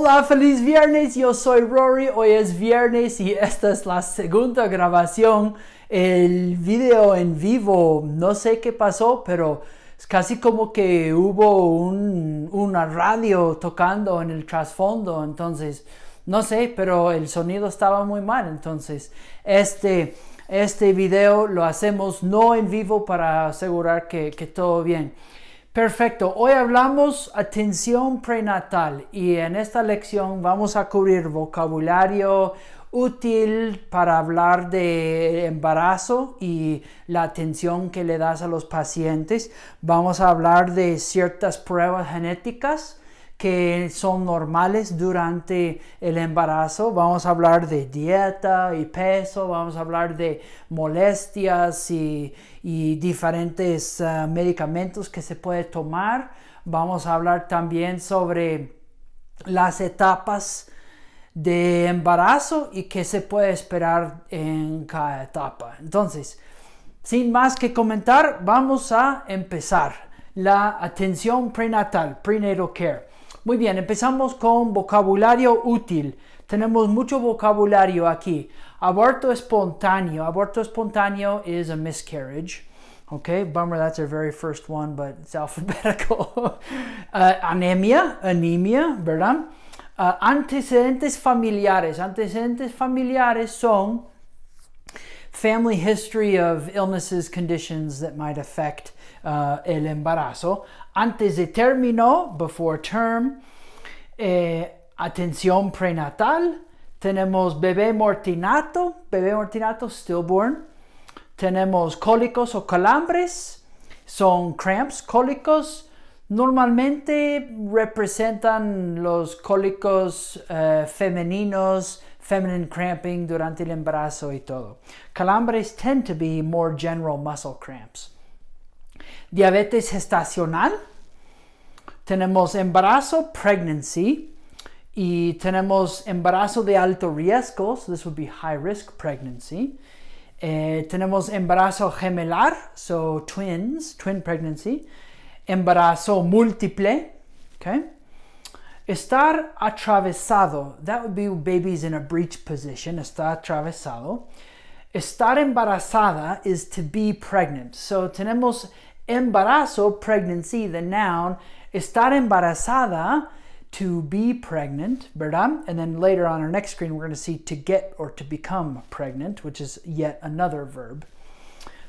Hola, feliz viernes, yo soy Rory, hoy es viernes y esta es la segunda grabación, el video en vivo, no sé qué pasó, pero es casi como que hubo una radio tocando en el trasfondo, entonces, no sé, pero el sonido estaba muy mal, entonces, este, este video lo hacemos no en vivo para asegurar que todo bien. Perfecto, hoy hablamos atención prenatal y en esta lección vamos a cubrir vocabulario útil para hablar de embarazo y la atención que le das a los pacientes. Vamos a hablar de ciertas pruebas genéticas que son normales durante el embarazo. Vamos a hablar de dieta y peso, vamos a hablar de molestias y, diferentes eh, medicamentos que se puede tomar. Vamos a hablar también sobre las etapas de embarazo y qué se puede esperar en cada etapa. Entonces, sin más que comentar, vamos a empezar la atención prenatal, prenatal care. Muy bien, empezamos con vocabulario útil. Tenemos mucho vocabulario aquí. Aborto espontáneo. Aborto espontáneo is a miscarriage. Okay, bummer, that's our very first one, but it's alphabetical. Uh, anemia, anemia, ¿verdad? Uh, antecedentes familiares. Antecedentes familiares son family history of illnesses, conditions that might affect eh, el embarazo. Antes de término, before term, eh, atención prenatal, tenemos bebé mortinato, bebé mortinato, stillborn, tenemos cólicos o calambres, son cramps, cólicos, normalmente representan los cólicos eh, femeninos, feminine cramping durante el embarazo y todo. Calambres tend to be more general muscle cramps diabetes gestacional, tenemos embarazo, pregnancy, y tenemos embarazo de alto riesgo, so this would be high risk pregnancy. Eh, tenemos embarazo gemelar, so twins, twin pregnancy. Embarazo múltiple, Estar atravesado, that would be babies in a breech position, estar atravesado. Estar embarazada is to be pregnant. So tenemos Embarazo, pregnancy, the noun. Estar embarazada, to be pregnant, ¿verdad? And then later on our next screen, we're going to see to get or to become pregnant, which is yet another verb.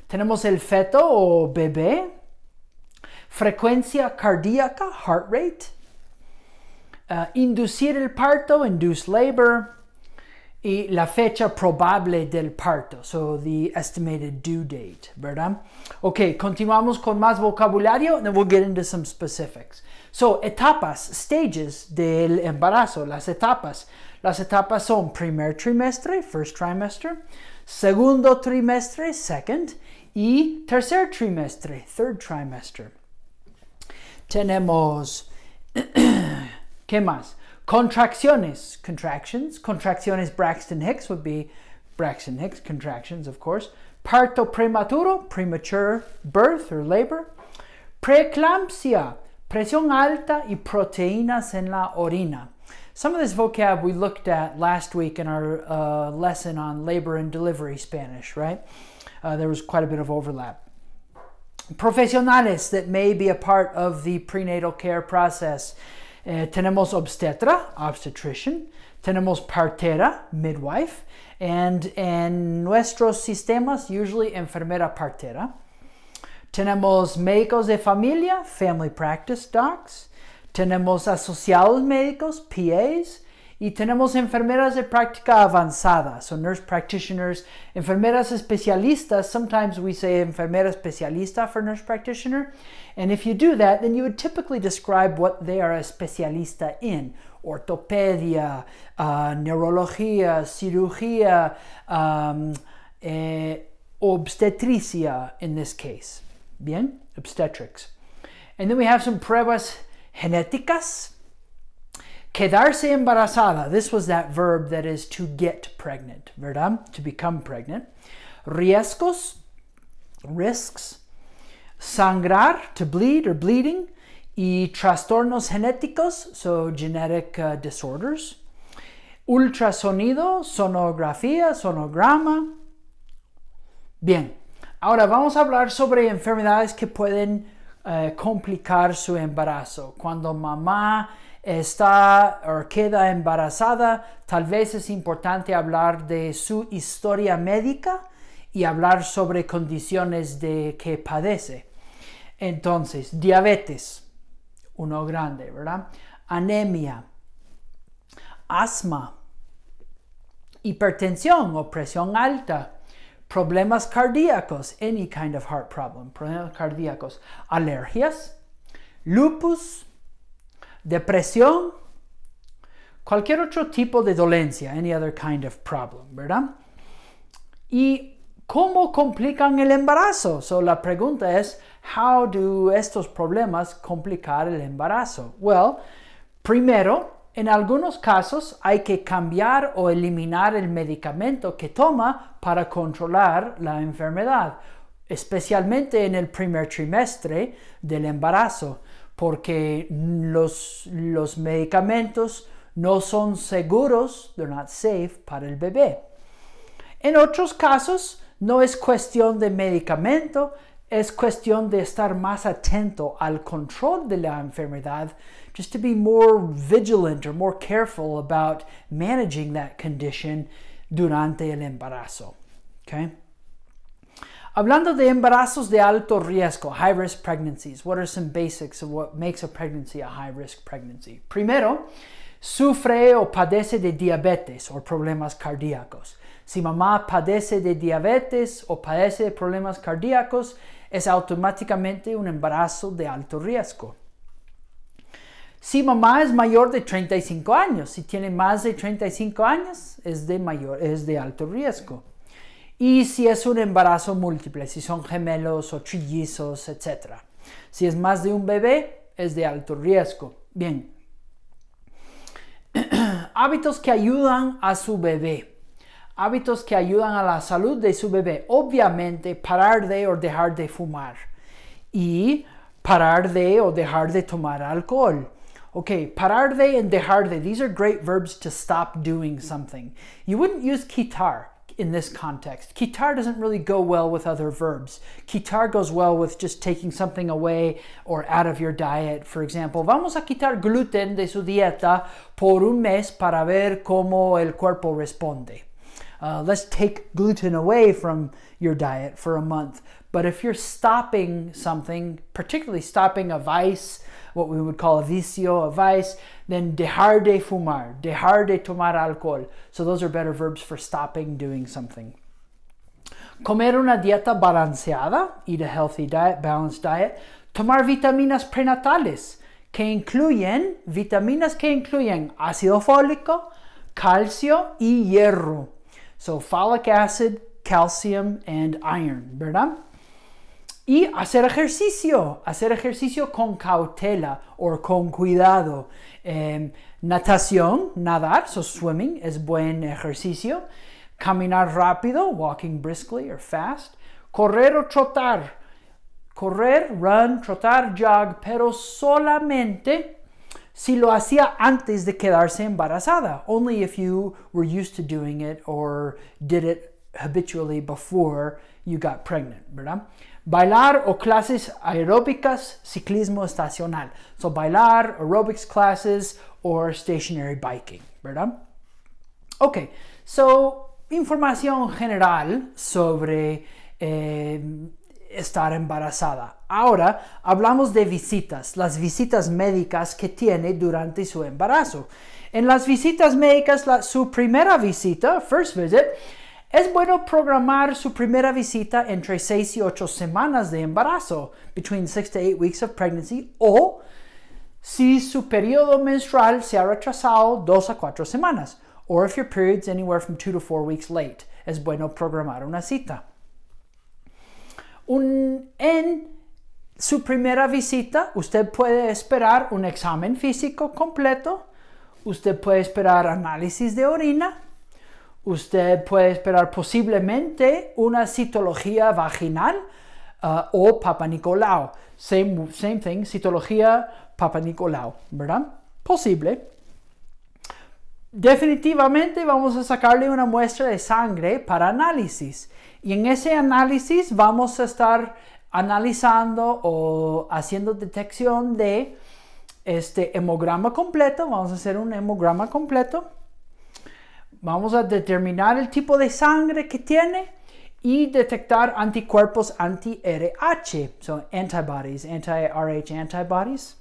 Tenemos el feto o bebé. Frecuencia cardíaca, heart rate. Uh, inducir el parto, induce labor. y la fecha probable del parto, so the estimated due date, ¿verdad? Ok, continuamos con más vocabulario, then we'll get into some specifics. So, etapas, stages del embarazo, las etapas. Las etapas son primer trimestre, first trimester, segundo trimestre, second, y tercer trimestre, third trimester. Tenemos, ¿qué más? Contracciones, contractions. Contracciones Braxton Hicks would be Braxton Hicks, contractions, of course. Parto prematuro, premature birth or labor. Preeclampsia, presión alta y proteínas en la orina. Some of this vocab we looked at last week in our uh, lesson on labor and delivery Spanish, right? Uh, there was quite a bit of overlap. Profesionales that may be a part of the prenatal care process. Eh, tenemos obstetra, obstetrician. Tenemos partera, midwife. And en nuestros sistemas, usually enfermera partera. Tenemos médicos de familia, family practice docs. Tenemos asociados médicos, PAs. Y tenemos enfermeras de práctica avanzada, so nurse practitioners, enfermeras especialistas. Sometimes we say enfermera especialista for nurse practitioner. And if you do that, then you would typically describe what they are a specialista in ortopedia, uh, neurología, cirugía, um, eh, obstetricia in this case. Bien, obstetrics. And then we have some pruebas genéticas. Quedarse embarazada. This was that verb that is to get pregnant, ¿verdad? To become pregnant. Riesgos, risks. sangrar, to bleed or bleeding, y trastornos genéticos, so genetic uh, disorders, ultrasonido, sonografía, sonograma. Bien, ahora vamos a hablar sobre enfermedades que pueden eh, complicar su embarazo. Cuando mamá está o queda embarazada, tal vez es importante hablar de su historia médica y hablar sobre condiciones de que padece. Entonces, diabetes, uno grande, ¿verdad? Anemia, asma, hipertensión o presión alta, problemas cardíacos, any kind of heart problem, problemas cardíacos, alergias, lupus, depresión, cualquier otro tipo de dolencia, any other kind of problem, ¿verdad? Y cómo complican el embarazo. So, la pregunta es, How do estos problemas complicar el embarazo? Well, primero, en algunos casos hay que cambiar o eliminar el medicamento que toma para controlar la enfermedad, especialmente en el primer trimestre del embarazo, porque los, los medicamentos no son seguros, they're not safe para el bebé. En otros casos no es cuestión de medicamento, es cuestión de estar más atento al control de la enfermedad, just to be more vigilant or more careful about managing that condition durante el embarazo. Okay? Hablando de embarazos de alto riesgo, high risk pregnancies, what are some basics of what makes a pregnancy a high risk pregnancy? Primero, sufre o padece de diabetes o problemas cardíacos. Si mamá padece de diabetes o padece de problemas cardíacos, es automáticamente un embarazo de alto riesgo. Si mamá es mayor de 35 años, si tiene más de 35 años, es de, mayor, es de alto riesgo. Y si es un embarazo múltiple, si son gemelos o chillizos etc. Si es más de un bebé, es de alto riesgo. Bien. Hábitos que ayudan a su bebé hábitos que ayudan a la salud de su bebé. Obviamente, parar de o dejar de fumar y parar de o dejar de tomar alcohol. Okay, parar de and dejar de, these are great verbs to stop doing something. You wouldn't use quitar in this context. Quitar doesn't really go well with other verbs. Quitar goes well with just taking something away or out of your diet. For example, vamos a quitar gluten de su dieta por un mes para ver cómo el cuerpo responde. Uh, let's take gluten away from your diet for a month. But if you're stopping something, particularly stopping a vice, what we would call a vicio, a vice, then dejar de fumar, dejar de tomar alcohol. So those are better verbs for stopping doing something. Comer una dieta balanceada, eat a healthy diet, balanced diet. Tomar vitaminas prenatales, que incluyen, vitaminas que incluyen ácido fólico, calcio y hierro. So, folic acid, calcium and iron, ¿verdad? Y hacer ejercicio, hacer ejercicio con cautela o con cuidado. Em, natación, nadar, so swimming es buen ejercicio. Caminar rápido, walking briskly or fast. Correr o trotar, correr, run, trotar, jog, pero solamente si lo hacía antes de quedarse embarazada. Only if you were used to doing it or did it habitually before you got pregnant, ¿verdad? Bailar o clases aeróbicas, ciclismo estacional. So bailar, aerobics classes or stationary biking, ¿verdad? Ok, so información general sobre eh, estar embarazada. Ahora hablamos de visitas, las visitas médicas que tiene durante su embarazo. En las visitas médicas, su primera visita, first visit, es bueno programar su primera visita entre 6 y 8 semanas de embarazo, between 6 to 8 weeks of pregnancy, o si su periodo menstrual se ha retrasado dos a cuatro semanas, or if your period's anywhere from 2 to 4 weeks late. Es bueno programar una cita en su primera visita, usted puede esperar un examen físico completo, usted puede esperar análisis de orina, usted puede esperar posiblemente una citología vaginal uh, o Papa Same, same thing, citología Papa ¿verdad? Posible. Definitivamente vamos a sacarle una muestra de sangre para análisis y en ese análisis vamos a estar analizando o haciendo detección de este hemograma completo. Vamos a hacer un hemograma completo. Vamos a determinar el tipo de sangre que tiene y detectar anticuerpos anti-RH, son antibodies, anti-RH antibodies.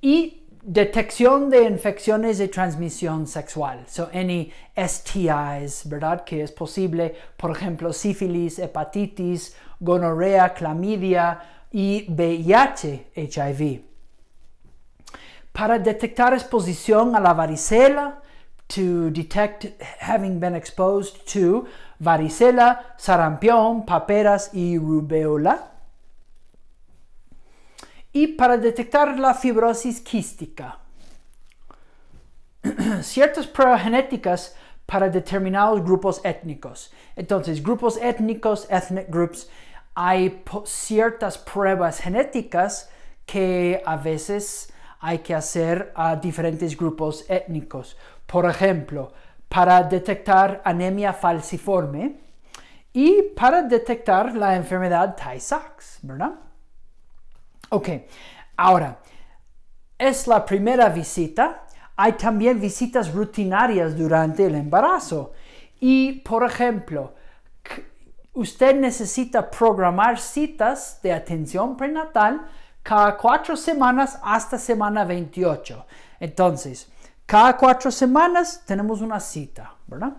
Y detección de infecciones de transmisión sexual, so any STIs, ¿verdad? Que es posible, por ejemplo, sífilis, hepatitis, gonorrea, clamidia y VIH, HIV. Para detectar exposición a la varicela, to detect having been exposed to varicela, sarampión, paperas y rubeola y para detectar la fibrosis quística. Ciertas pruebas genéticas para determinados grupos étnicos. Entonces, grupos étnicos, ethnic groups, hay ciertas pruebas genéticas que a veces hay que hacer a diferentes grupos étnicos. Por ejemplo, para detectar anemia falciforme y para detectar la enfermedad Tay-Sachs, ¿verdad? Ok, ahora, es la primera visita. Hay también visitas rutinarias durante el embarazo. Y, por ejemplo, usted necesita programar citas de atención prenatal cada cuatro semanas hasta semana 28. Entonces, cada cuatro semanas tenemos una cita, ¿verdad?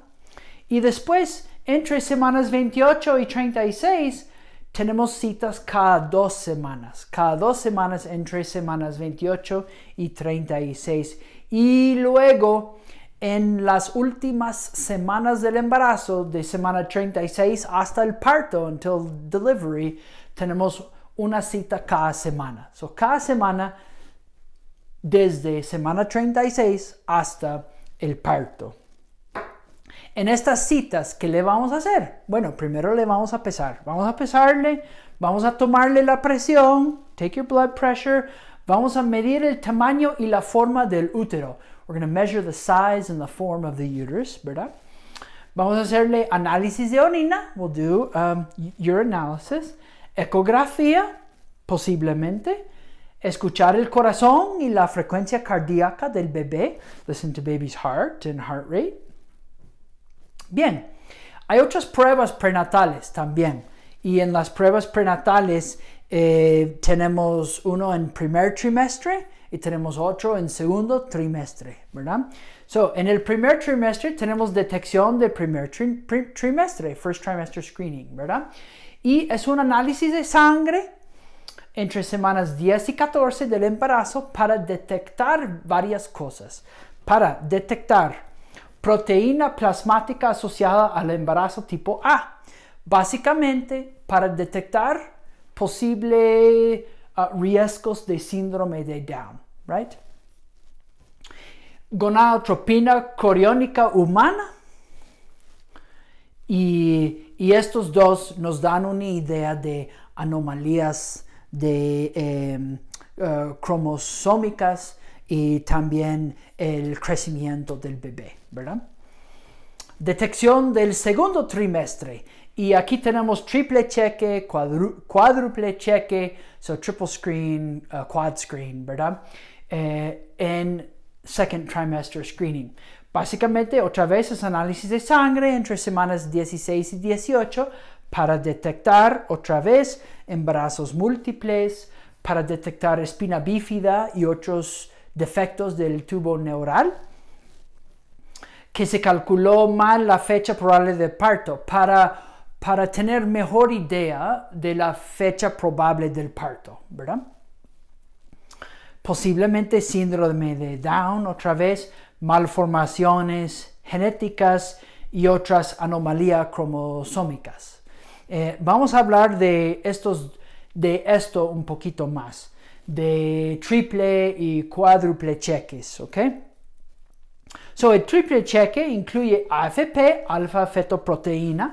Y después, entre semanas 28 y 36, tenemos citas cada dos semanas, cada dos semanas entre semanas 28 y 36. Y luego en las últimas semanas del embarazo, de semana 36 hasta el parto, until delivery, tenemos una cita cada semana. So, cada semana, desde semana 36 hasta el parto. En estas citas, ¿qué le vamos a hacer? Bueno, primero le vamos a pesar. Vamos a pesarle, vamos a tomarle la presión, take your blood pressure, vamos a medir el tamaño y la forma del útero. We're going to measure the size and the form of the uterus, ¿verdad? Vamos a hacerle análisis de orina, we'll do um, analysis, ecografía, posiblemente, escuchar el corazón y la frecuencia cardíaca del bebé, listen to baby's heart and heart rate, Bien, hay otras pruebas prenatales también. Y en las pruebas prenatales eh, tenemos uno en primer trimestre y tenemos otro en segundo trimestre, ¿verdad? So, en el primer trimestre tenemos detección de primer trimestre, first trimester screening, ¿verdad? Y es un análisis de sangre entre semanas 10 y 14 del embarazo para detectar varias cosas, para detectar proteína plasmática asociada al embarazo tipo A, básicamente para detectar posibles uh, riesgos de síndrome de Down, right? Gonadotropina coriónica humana y, estos dos nos dan una idea de anomalías de em, uh, cromosómicas y también el crecimiento del bebé. ¿verdad? Detección del segundo trimestre. Y aquí tenemos triple cheque, cuádruple cheque, so triple screen, uh, quad screen, ¿verdad? Eh, en second trimester screening. Básicamente, otra vez es análisis de sangre entre semanas 16 y 18 para detectar otra vez embarazos múltiples, para detectar espina bífida y otros defectos del tubo neural que se calculó mal la fecha probable del parto para, para tener mejor idea de la fecha probable del parto, ¿verdad? Posiblemente síndrome de Down, otra vez, malformaciones genéticas y otras anomalías cromosómicas. Eh, vamos a hablar de, estos, de esto un poquito más, de triple y cuádruple cheques, ¿ok? So, el triple cheque incluye AFP, alfa-fetoproteína,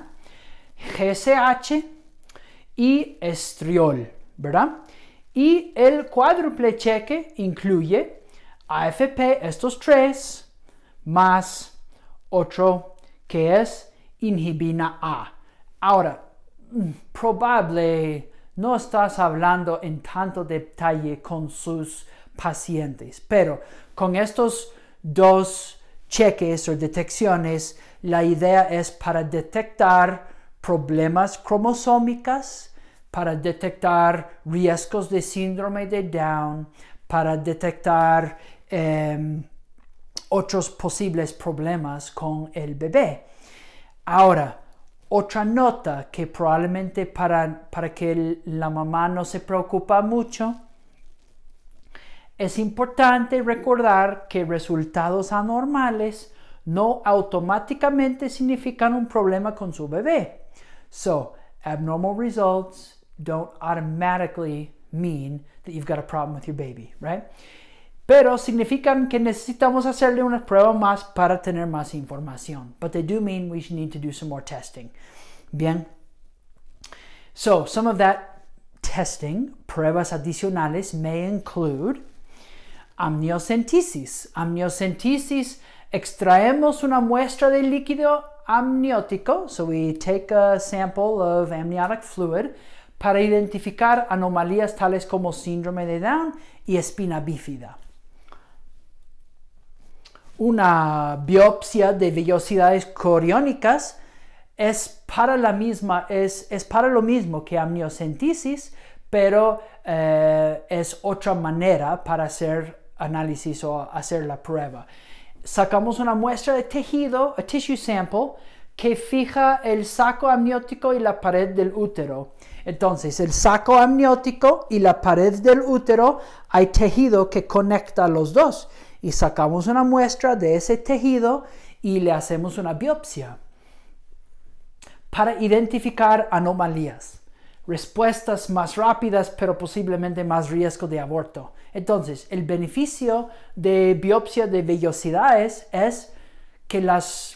GSH y estriol, ¿verdad? Y el cuádruple cheque incluye AFP, estos tres, más otro que es inhibina A. Ahora, mm, probablemente no estás hablando en tanto detalle con sus pacientes, pero con estos dos cheques o detecciones, la idea es para detectar problemas cromosómicos, para detectar riesgos de síndrome de Down, para detectar em, otros posibles problemas con el bebé. Ahora, otra nota que probablemente para, para que la mamá no se preocupa mucho es importante recordar que resultados anormales no automáticamente significan un problema con su bebé. So, abnormal results don't automatically mean that you've got a problem with your baby, right? Pero significan que necesitamos hacerle una prueba más para tener más información. But they do mean we need to do some more testing. Bien. So, some of that testing, pruebas adicionales, may include amniocentesis. Amniocentesis, extraemos una muestra de líquido amniótico, so we take a sample of amniotic fluid, para identificar anomalías tales como síndrome de Down y espina bífida. Una biopsia de vellosidades coriónicas es para, la misma, es, es para lo mismo que amniocentesis, pero eh, es otra manera para hacer análisis o hacer la prueba. Sacamos una muestra de tejido, a tissue sample, que fija el saco amniótico y la pared del útero. Entonces, el saco amniótico y la pared del útero hay tejido que conecta los dos y sacamos una muestra de ese tejido y le hacemos una biopsia para identificar anomalías respuestas más rápidas, pero posiblemente más riesgo de aborto. Entonces, el beneficio de biopsia de vellosidades es que las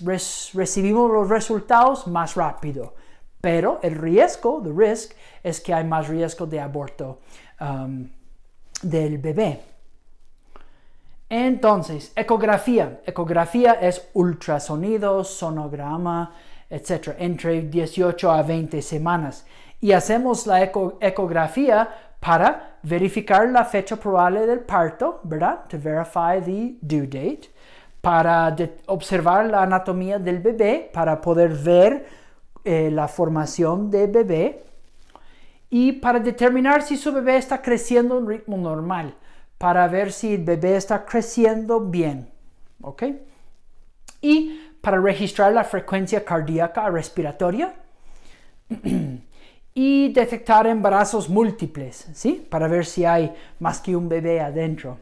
recibimos los resultados más rápido, pero el riesgo, the risk, es que hay más riesgo de aborto um, del bebé. Entonces, ecografía. Ecografía es ultrasonido, sonograma, etc. Entre 18 a 20 semanas y hacemos la ecografía para verificar la fecha probable del parto, ¿verdad? To verify the due date, para observar la anatomía del bebé, para poder ver eh, la formación del bebé y para determinar si su bebé está creciendo en un ritmo normal, para ver si el bebé está creciendo bien, ¿ok? Y para registrar la frecuencia cardíaca respiratoria y detectar embarazos múltiples, ¿sí? Para ver si hay más que un bebé adentro.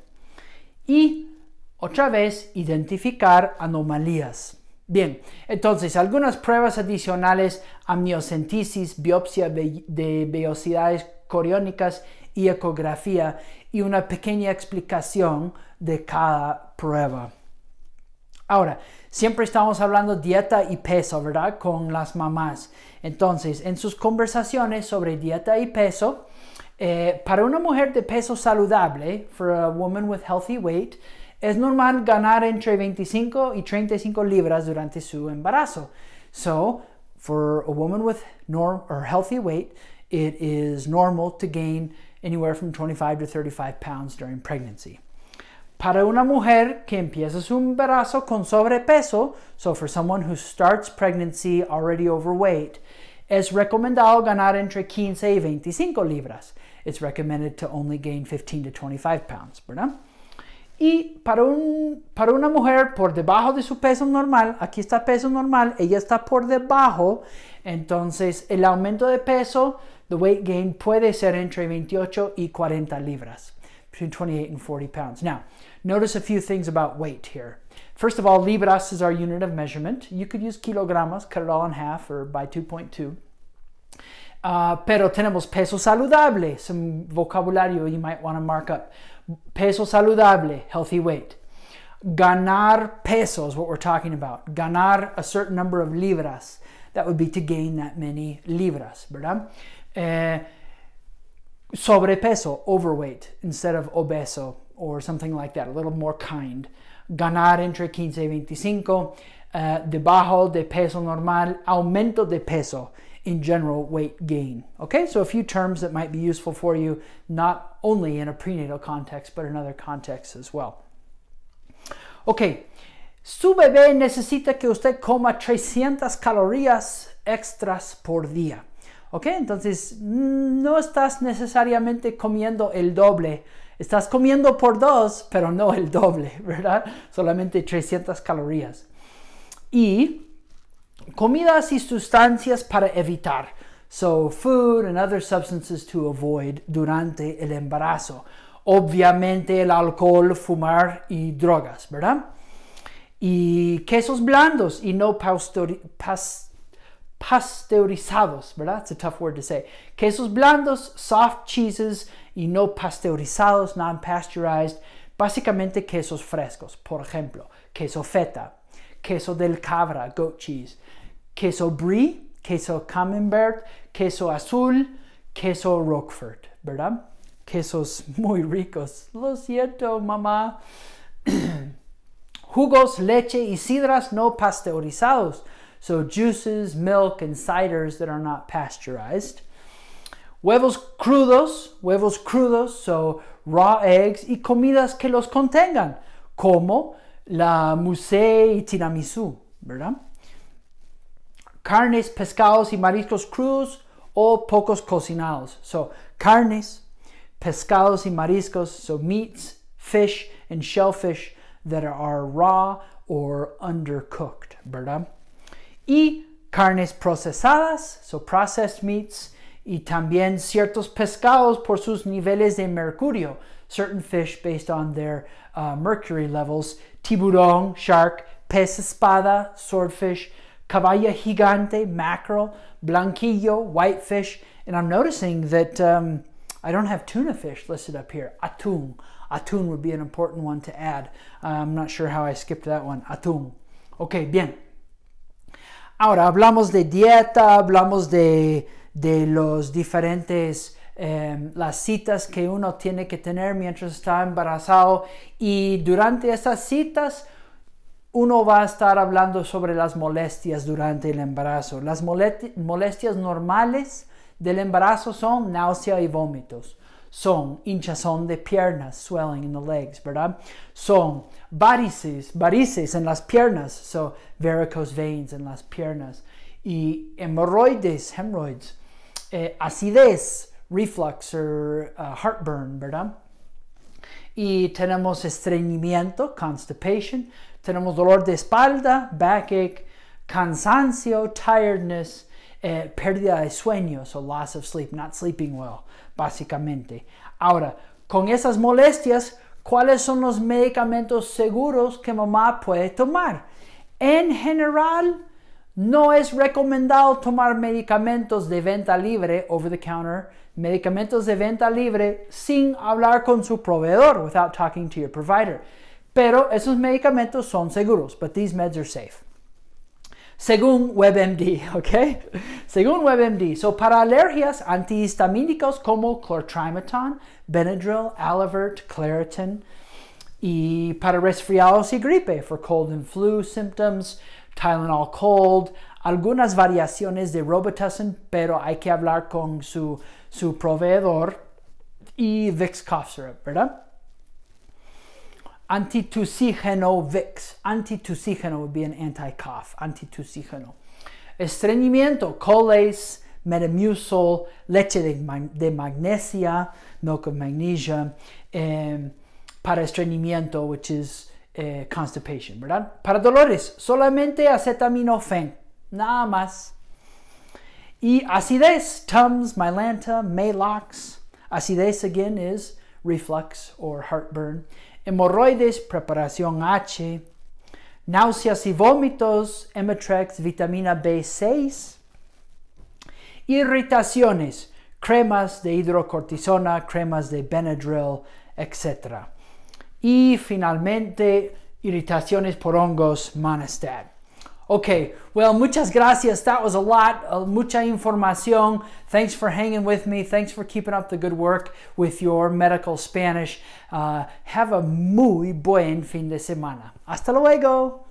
Y otra vez, identificar anomalías. Bien, entonces algunas pruebas adicionales, amniocentesis, biopsia de velocidades coriónicas y ecografía y una pequeña explicación de cada prueba. Ahora, siempre estamos hablando dieta y peso, ¿verdad? Con las mamás. Entonces, en sus conversaciones sobre dieta y peso, eh, para una mujer de peso saludable, for a woman with healthy weight, es normal ganar entre 25 y 35 libras durante su embarazo. So, for a woman with or healthy weight, it is normal to gain anywhere from 25 to 35 pounds during pregnancy. Para una mujer que empieza su embarazo con sobrepeso, so for someone who starts pregnancy already overweight, es recomendado ganar entre 15 y 25 libras. It's recommended to only gain 15 to 25 pounds, ¿verdad? Y para, una mujer por debajo de su peso normal, aquí está peso normal, ella está por debajo, entonces el aumento de peso, the weight gain, puede ser entre 28 y 40 libras, between 28 and 40 pounds. Now, Notice a few things about weight here. First of all, libras is our unit of measurement. You could use kilogramas. cut it all in half or by 2.2. Uh, pero tenemos peso saludable, some vocabulario you might want to mark up. Peso saludable, healthy weight. Ganar peso is what we're talking about. Ganar a certain number of libras. That would be to gain that many libras, ¿verdad? Eh, sobrepeso, overweight, instead of obeso, or something like that, a little more kind. Ganar entre 15 y 25, uh, debajo de peso normal, aumento de peso in general weight gain. Okay, so a few terms that might be useful for you, not only in a prenatal context, but in other contexts as well. Okay, su bebé necesita que usted coma 300 calorías extras por día. Ok, entonces mm, no estás necesariamente comiendo el doble Estás comiendo por dos, pero no el doble, ¿verdad? Solamente 300 calorías. Y comidas y sustancias para evitar. So, food and other substances to avoid durante el embarazo. Obviamente el alcohol, fumar y drogas, ¿verdad? Y quesos blandos y no pasteurizados, ¿verdad? It's a tough word to say. Quesos blandos, soft cheeses, y no pasteurizados, non-pasteurized, básicamente quesos frescos, por ejemplo, queso feta, queso del cabra, goat cheese, queso brie, queso camembert, queso azul, queso roquefort, ¿verdad? Quesos muy ricos. Lo siento, mamá. Jugos, leche y sidras no pasteurizados. So juices, milk, and ciders that are not pasteurized. Huevos crudos, huevos crudos, so raw eggs y comidas que los contengan, como la mousse y tiramisú, ¿verdad? Carnes, pescados y mariscos crudos o pocos cocinados. So, carnes, pescados y mariscos, so meats, fish and shellfish that are raw or undercooked, ¿verdad? Y carnes procesadas, so processed meats, y también ciertos pescados por sus niveles de mercurio, certain fish based on their uh, mercury levels, tiburón, shark, pez espada, swordfish, caballa gigante, mackerel, blanquillo, whitefish, and I'm noticing that um, I don't have tuna fish listed up here, atún. Atún would be an important one to add. Uh, I'm not sure how I skipped that one, atún. Okay, bien. Ahora hablamos de dieta, hablamos de de los diferentes em, las citas que uno tiene que tener mientras está embarazado y durante esas citas uno va a estar hablando sobre las molestias durante el embarazo. Las molestias normales del embarazo son náusea y vómitos, son hinchazón de piernas, swelling in the legs, ¿verdad? Son varices, varices en las piernas, so varicose veins en las piernas y hemorroides, hemorrhoids eh, acidez, reflux uh, heartburn, ¿verdad? Y tenemos estreñimiento, constipation, tenemos dolor de espalda, backache, cansancio, tiredness, eh, pérdida de sueño, so loss of sleep, not sleeping well, básicamente. Ahora, con esas molestias, ¿cuáles son los medicamentos seguros que mamá puede tomar? En general, no es recomendado tomar medicamentos de venta libre, over the counter, medicamentos de venta libre sin hablar con su proveedor, without talking to your provider. Pero esos medicamentos son seguros, but these meds are safe. Según WebMD, ¿ok? Según WebMD, so para alergias antihistamínicos como clorotrimaton, Benadryl, Alavert, Claritin, y para resfriados y gripe, for cold and flu symptoms, Tylenol Cold, algunas variaciones de Robitussin, pero hay que hablar con su, su proveedor y Vicks Cough Syrup, ¿verdad? Antitusígeno Vix. Antitusígeno would be an anti-cough. Antitusígeno. Estreñimiento, Colace, Metamucil, leche de, de, magnesia, milk of magnesia, eh, para estreñimiento, which is eh, constipation, ¿verdad? Para dolores, solamente acetaminofén, nada más. Y acidez, Tums, Mylanta, Maalox Acidez again is reflux or heartburn. Hemorroides, preparación H. Náuseas y vómitos, Emetrex, vitamina B6. Irritaciones, cremas de hidrocortisona, cremas de Benadryl, etc y finalmente irritaciones por hongos Manastad. Okay, well, muchas gracias. That was a lot, uh, mucha información. Thanks for hanging with me. Thanks for keeping up the good work with your medical Spanish. Uh, have a muy buen fin de semana. Hasta luego.